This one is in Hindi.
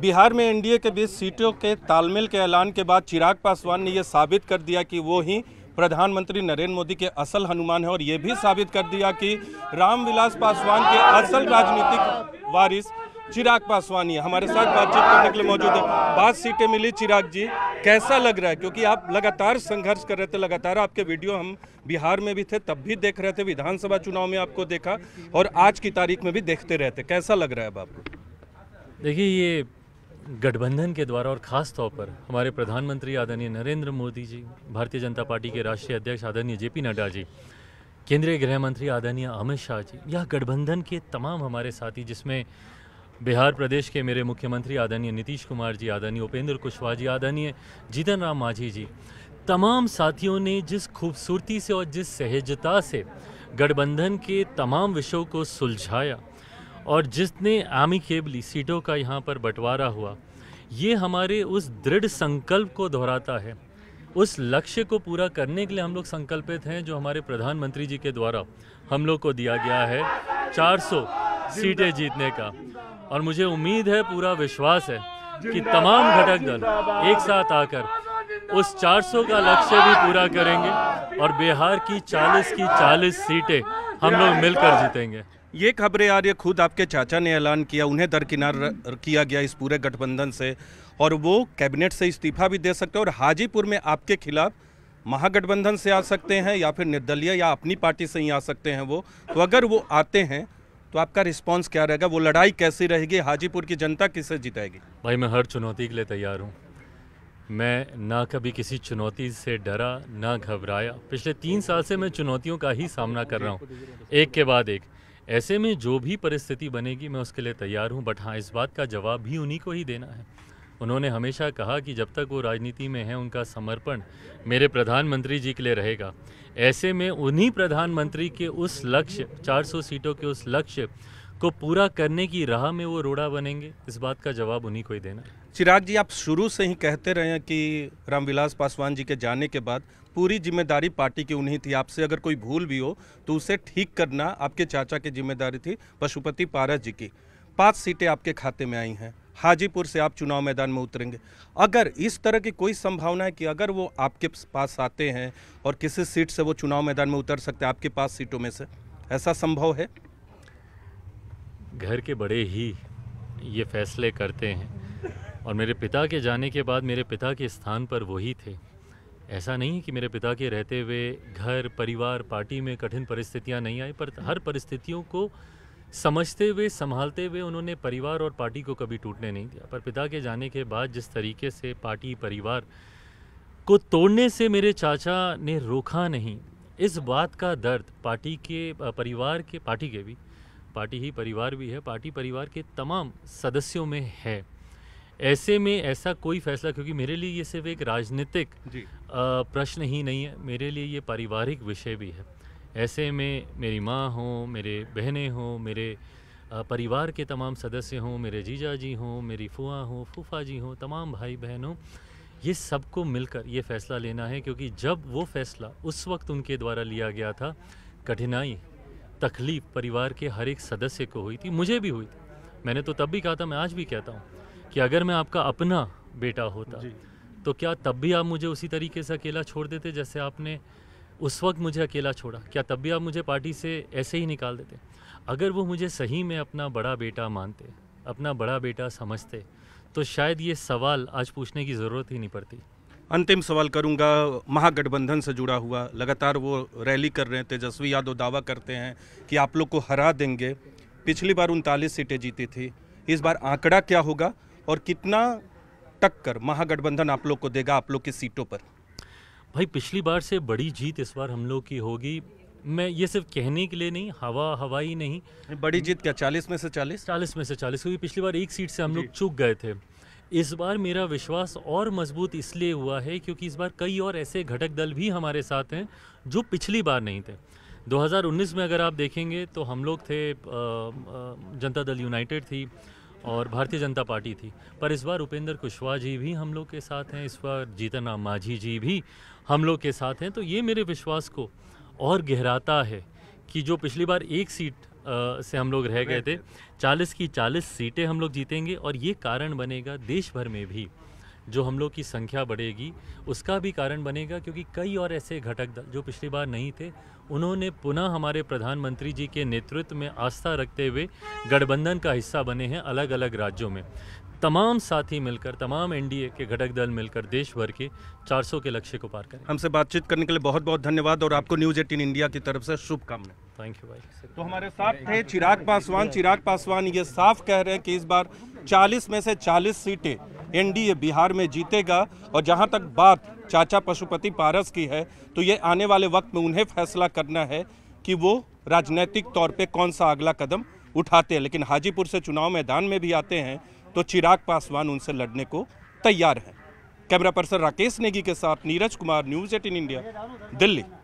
बिहार में एनडीए के बीच सीटों के तालमेल के ऐलान के बाद चिराग पासवान ने यह साबित कर दिया कि वो ही प्रधानमंत्री नरेंद्र मोदी के असल हनुमान है और ये भी साबित कर दिया कि रामविलास पासवान के असल राजनीतिक वारिस चिराग पासवान ही हमारे साथ बातचीत करने के लिए मौजूद है पाँच सीटें मिली चिराग जी कैसा लग रहा है क्योंकि आप लगातार संघर्ष कर रहे थे लगातार आपके वीडियो हम बिहार में भी थे तब भी देख रहे थे विधानसभा चुनाव में आपको देखा और आज की तारीख में भी देखते रहते कैसा लग रहा है अब आपको देखिए ये गठबंधन के द्वारा और ख़ास तौर पर हमारे प्रधानमंत्री आदरणीय नरेंद्र मोदी जी भारतीय जनता पार्टी के राष्ट्रीय अध्यक्ष आदरणीय जे पी नड्डा जी केंद्रीय गृह मंत्री आदरणीय अमित शाह जी यह गठबंधन के तमाम हमारे साथी जिसमें बिहार प्रदेश के मेरे मुख्यमंत्री आदरणीय नीतीश कुमार जी आदरणीय उपेंद्र कुशवाहा जी आदरणीय जीतन राम मांझी जी तमाम साथियों ने जिस खूबसूरती से और जिस सहजता से गठबंधन के तमाम विषयों को सुलझाया और जिसने आमी खेबली सीटों का यहाँ पर बंटवारा हुआ ये हमारे उस दृढ़ संकल्प को दोहराता है उस लक्ष्य को पूरा करने के लिए हम लोग संकल्पित हैं जो हमारे प्रधानमंत्री जी के द्वारा हम लोग को दिया गया है 400 सीटें जीतने का और मुझे उम्मीद है पूरा विश्वास है कि तमाम घटक दल एक साथ आकर उस 400 का लक्ष्य भी पूरा करेंगे और बिहार की 40 की 40 सीटें हम लोग मिलकर जीतेंगे ये खबरें आ रही है खुद आपके चाचा ने ऐलान किया उन्हें दरकिनार किया गया इस पूरे गठबंधन से और वो कैबिनेट से इस्तीफा भी दे सकते हैं और हाजीपुर में आपके खिलाफ महागठबंधन से आ सकते हैं या फिर निर्दलीय या अपनी पार्टी से ही आ सकते हैं वो तो अगर वो आते हैं तो आपका रिस्पांस क्या रहेगा वो लड़ाई कैसी रहेगी हाजीपुर की जनता किसे जिताएगी भाई मैं हर चुनौती के लिए तैयार हूँ मैं ना कभी किसी चुनौती से डरा ना घबराया पिछले तीन साल से मैं चुनौतियों का ही सामना कर रहा हूँ एक के बाद एक ऐसे में जो भी परिस्थिति बनेगी मैं उसके लिए तैयार हूँ बट हाँ इस बात का जवाब भी उन्हीं को ही देना है उन्होंने हमेशा कहा कि जब तक वो राजनीति में हैं उनका समर्पण मेरे प्रधानमंत्री जी के लिए रहेगा ऐसे में उन्हीं प्रधानमंत्री के उस लक्ष्य 400 सीटों के उस लक्ष्य को पूरा करने की राह में वो रोड़ा बनेंगे इस बात का जवाब उन्हीं को ही देना है चिराग जी आप शुरू से ही कहते रहे हैं कि रामविलास पासवान जी के जाने के बाद पूरी जिम्मेदारी पार्टी की उन्हीं थी आपसे अगर कोई भूल भी हो तो उसे ठीक करना आपके चाचा की जिम्मेदारी थी पशुपति पारा जी की पाँच सीटें आपके खाते में आई हैं हाजीपुर से आप चुनाव मैदान में उतरेंगे अगर इस तरह की कोई संभावना है कि अगर वो आपके पास आते हैं और किसी सीट से वो चुनाव मैदान में उतर सकते हैं आपके पास सीटों में से ऐसा संभव है घर के बड़े ही ये फैसले करते हैं और मेरे पिता के जाने के बाद मेरे पिता के स्थान पर वही थे ऐसा नहीं कि मेरे पिता के रहते हुए घर परिवार पार्टी में कठिन परिस्थितियां नहीं आई पर हर परिस्थितियों को समझते हुए संभालते हुए उन्होंने परिवार और पार्टी को कभी टूटने नहीं दिया पर पिता के जाने के बाद जिस तरीके से पार्टी परिवार को तोड़ने से मेरे चाचा ने रोका नहीं इस बात का दर्द पार्टी के परिवार के पार्टी के भी पार्टी ही परिवार भी है पार्टी परिवार के तमाम सदस्यों में है ऐसे में ऐसा कोई फैसला क्योंकि मेरे लिए ये सिर्फ एक राजनीतिक प्रश्न ही नहीं है मेरे लिए ये पारिवारिक विषय भी है ऐसे में मेरी माँ हो मेरे बहनें हों मेरे परिवार के तमाम सदस्य हों मेरे जीजा जी हों मेरी फुआ हों फूफा जी हों तमाम भाई बहनों ये सबको मिलकर ये फ़ैसला लेना है क्योंकि जब वो फ़ैसला उस वक्त उनके द्वारा लिया गया था कठिनाई तकलीफ़ परिवार के हर एक सदस्य को हुई थी मुझे भी हुई थी मैंने तो तब भी कहा था मैं आज भी कहता हूँ कि अगर मैं आपका अपना बेटा होता तो क्या तब भी आप मुझे उसी तरीके से अकेला छोड़ देते जैसे आपने उस वक्त मुझे अकेला छोड़ा क्या तब भी आप मुझे पार्टी से ऐसे ही निकाल देते अगर वो मुझे सही में अपना बड़ा बेटा मानते अपना बड़ा बेटा समझते तो शायद ये सवाल आज पूछने की ज़रूरत ही नहीं पड़ती अंतिम सवाल करूंगा महागठबंधन से जुड़ा हुआ लगातार वो रैली कर रहे हैं तेजस्वी यादव दावा करते हैं कि आप लोग को हरा देंगे पिछली बार उनतालीस सीटें जीती थी इस बार आंकड़ा क्या होगा और कितना टक्कर महागठबंधन आप लोग को देगा आप लोग की सीटों पर भाई पिछली बार से बड़ी जीत इस बार हम लोग की होगी मैं ये सिर्फ कहने के लिए नहीं हवा हवाई नहीं बड़ी जीत क्या चालीस में से चालीस चालीस में से चालीस क्योंकि पिछली बार एक सीट से हम लोग चूक गए थे इस बार मेरा विश्वास और मजबूत इसलिए हुआ है क्योंकि इस बार कई और ऐसे घटक दल भी हमारे साथ हैं जो पिछली बार नहीं थे 2019 में अगर आप देखेंगे तो हम लोग थे जनता दल यूनाइटेड थी और भारतीय जनता पार्टी थी पर इस बार उपेंद्र कुशवाहा जी भी हम लोग के साथ हैं इस बार जीतन राम मांझी जी भी हम लोग के साथ हैं तो ये मेरे विश्वास को और गहराता है कि जो पिछली बार एक सीट आ, से हम लोग रह गए थे 40 की 40 सीटें हम लोग जीतेंगे और ये कारण बनेगा देश भर में भी जो हम लोग की संख्या बढ़ेगी उसका भी कारण बनेगा क्योंकि कई और ऐसे घटक दल जो पिछली बार नहीं थे उन्होंने पुनः हमारे प्रधानमंत्री जी के नेतृत्व में आस्था रखते हुए गठबंधन का हिस्सा बने हैं अलग अलग राज्यों में तमाम साथी मिलकर तमाम एनडीए के घटक दल मिलकर देश भर के 400 के लक्ष्य को पार करें हमसे बातचीत करने के लिए बहुत बहुत धन्यवाद और आपको न्यूज़ एटीन इंडिया की तरफ से शुभकामनाएं थैंक यू भाई तो हमारे साथ थे चिराग पासवान चिराग पासवान ये साफ कह रहे हैं कि इस बार 40 में से 40 सीटें एनडीए बिहार में जीतेगा और जहां तक बात चाचा पशुपति पारस की है तो ये आने वाले वक्त में उन्हें फैसला करना है कि वो राजनीतिक तौर पे कौन सा अगला कदम उठाते हैं लेकिन हाजीपुर से चुनाव मैदान में भी आते हैं तो चिराग पासवान उनसे लड़ने को तैयार हैं कैमरा पर्सन राकेश नेगी के साथ Neeraj Kumar news eighteen India Delhi